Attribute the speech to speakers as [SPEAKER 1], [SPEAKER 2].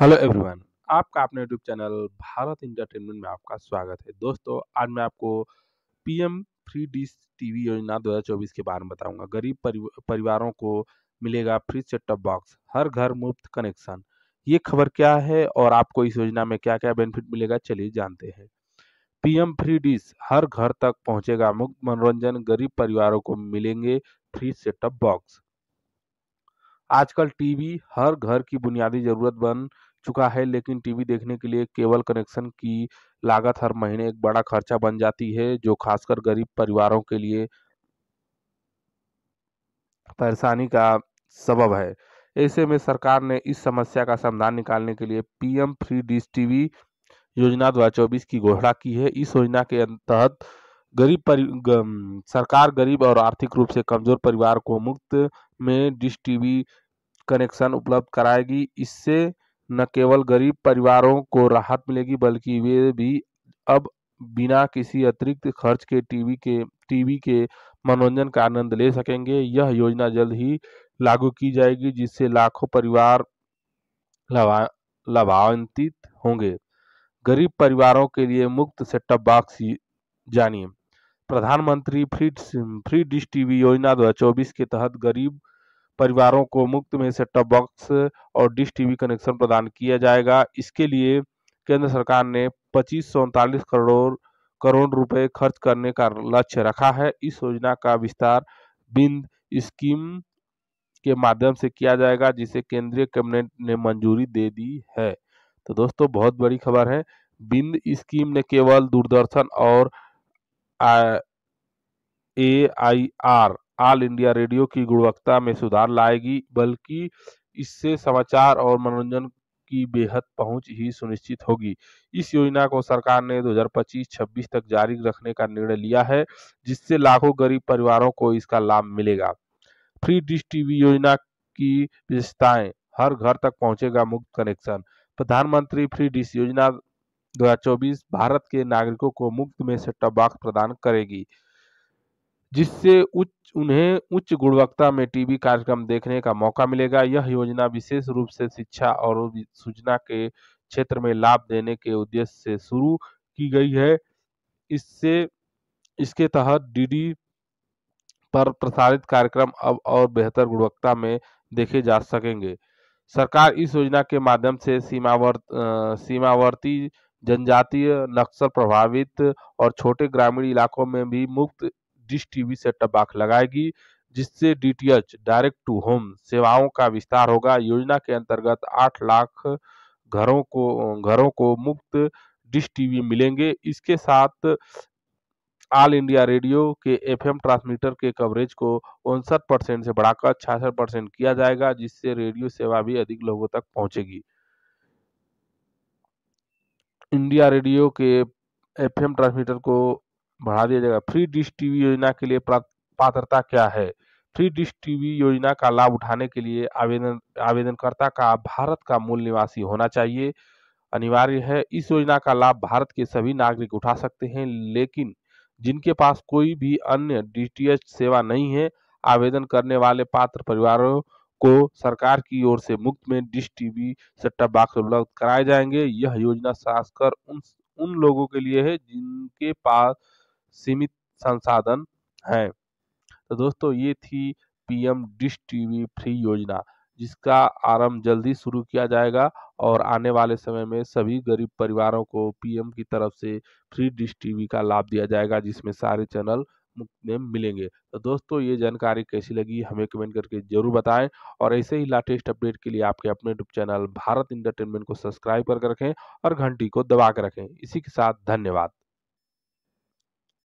[SPEAKER 1] hello everyone आपका अपने YouTube channel Bharat entertainment में आपका स्वागत है दोस्तों आज मैं आपको पीएम फ्री डिश टीवी योजना 2024 के बारे में बताऊंगा गरीब परिवारों को मिलेगा फ्री सेट टॉप बॉक्स हर घर मुफ्त कनेक्शन ये खबर क्या है और आपको इस योजना में क्या क्या बेनिफिट मिलेगा चलिए जानते हैं पीएम फ्री डिश हर घर तक पहुँचेगा मुफ्त मनोरंजन गरीब परिवारों को मिलेंगे फ्री सेट टॉप बॉक्स आजकल टीवी हर घर की बुनियादी ज़रूरत बन चुका है लेकिन टीवी देखने के लिए केबल कनेक्शन की लागत हर महीने एक बड़ा खर्चा बन जाती है जो खासकर गरीब परिवारों के लिए परेशानी का सबब है ऐसे में सरकार ने इस समस्या का समाधान निकालने के लिए पीएम फ्री डिश टीवी योजना दो की घोषणा की है इस योजना के तहत गरीब परि सरकार गरीब और आर्थिक रूप से कमजोर परिवार को मुफ्त में डिश टीवी कनेक्शन उपलब्ध कराएगी इससे न केवल गरीब परिवारों को राहत मिलेगी बल्कि वे भी अब बिना किसी अतिरिक्त खर्च के टीवी के टीवी के मनोरंजन का आनंद ले सकेंगे यह योजना जल्द ही लागू की जाएगी जिससे लाखों परिवार लाभान्वित होंगे गरीब परिवारों के लिए मुफ्त सेटअप बॉक्स जानिए प्रधानमंत्री फ्री फ्री डिश टीवी योजना 2024 के तहत गरीब परिवारों को मुफ्त में सेट टॉप बॉक्स और डिश टीवी कनेक्शन प्रदान किया जाएगा इसके लिए केंद्र सरकार ने पच्चीस करोड़ करोड़ रुपए खर्च करने का लक्ष्य रखा है इस योजना का विस्तार बिंद स्कीम के माध्यम से किया जाएगा जिसे केंद्रीय कैबिनेट ने मंजूरी दे दी है तो दोस्तों बहुत बड़ी खबर है बिंद स्कीम ने केवल दूरदर्शन और A I R all India radio की गुणवत्ता में सुधार लाएगी बल्कि इससे समाचार और मनोरंजन की बेहद पहुंच ही सुनिश्चित होगी इस योजना को सरकार ने 2025-26 तक जारी रखने का निर्णय लिया है जिससे लाखों गरीब परिवारों को इसका लाभ मिलेगा फ्री डिश टीवी योजना की विशेषताएं हर घर तक पहुंचेगा मुफ्त कनेक्शन प्रधानमंत्री फ्री डिश योजना 2024 भारत के नागरिकों को मुफ्त में सेट टॉप बॉक्स प्रदान करेगी जिससे उच्च उन्हें उच्च गुणवत्ता में टीवी कार्यक्रम देखने का मौका मिलेगा यह योजना विशेष रूप से शिक्षा और सूचना के क्षेत्र में लाभ देने के उद्देश्य से शुरू की गई है इससे इसके तहत डीडी पर प्रसारित कार्यक्रम अब और बेहतर गुणवत्ता में देखे जा सकेंगे सरकार इस योजना के माध्यम से सीमावर्त आ, सीमावर्ती जनजातीय नक्सल प्रभावित और छोटे ग्रामीण इलाकों में भी मुफ्त डिश टीवी सेटअप बॉक्स लगाएगी जिससे डीटीएच डायरेक्ट टू होम सेवाओं का विस्तार होगा योजना के अंतर्गत आठ लाख
[SPEAKER 2] घरों
[SPEAKER 1] को घरों को मुफ्त डिश टीवी मिलेंगे इसके साथ ऑल इंडिया रेडियो के एफएम ट्रांसमीटर के कवरेज को उनसठ परसेंट से बढ़ाकर छियासठ परसेंट किया जाएगा जिससे रेडियो सेवा भी अधिक लोगों तक पहुंचेगी इंडिया रेडियो के एफएम ट्रांसमीटर को बढ़ा दिया जाएगा फ्री डिश टीवी योजना के लिए पात्रता क्या है फ्री डिश टीवी योजना का लाभ उठाने के लिए आवेदन आवेदनकर्ता का भारत का मूल निवासी होना चाहिए अनिवार्य है इस योजना का लाभ भारत के सभी नागरिक उठा सकते हैं लेकिन जिनके पास कोई भी अन्य डीटीएच सेवा नहीं है आवेदन करने वाले पात्र परिवारों को सरकार की ओर से मुफ्त में डिश टीवी सेटअप बॉक्स उपलब्ध कराए जाएंगे यह योजना खासकर उन उन लोगों के लिए है जिनके पास सीमित संसाधन हैं तो दोस्तों ये थी पीएम डिश टीवी फ्री योजना जिसका आरंभ जल्दी शुरू किया जाएगा और आने वाले समय में सभी गरीब परिवारों को पीएम की तरफ से फ्री डिश टीवी का लाभ दिया जाएगा जिसमें सारे चैनल मुफ्त में मिलेंगे तो दोस्तों ये जानकारी कैसी लगी हमें कमेंट करके जरूर बताएं और ऐसे ही लाटेस्ट अपडेट के लिए आपके अपने यूट्यूब चैनल भारत इंटरटेनमेंट को सब्सक्राइब करके रखें और घंटी को दबा कर रखें इसी के साथ धन्यवाद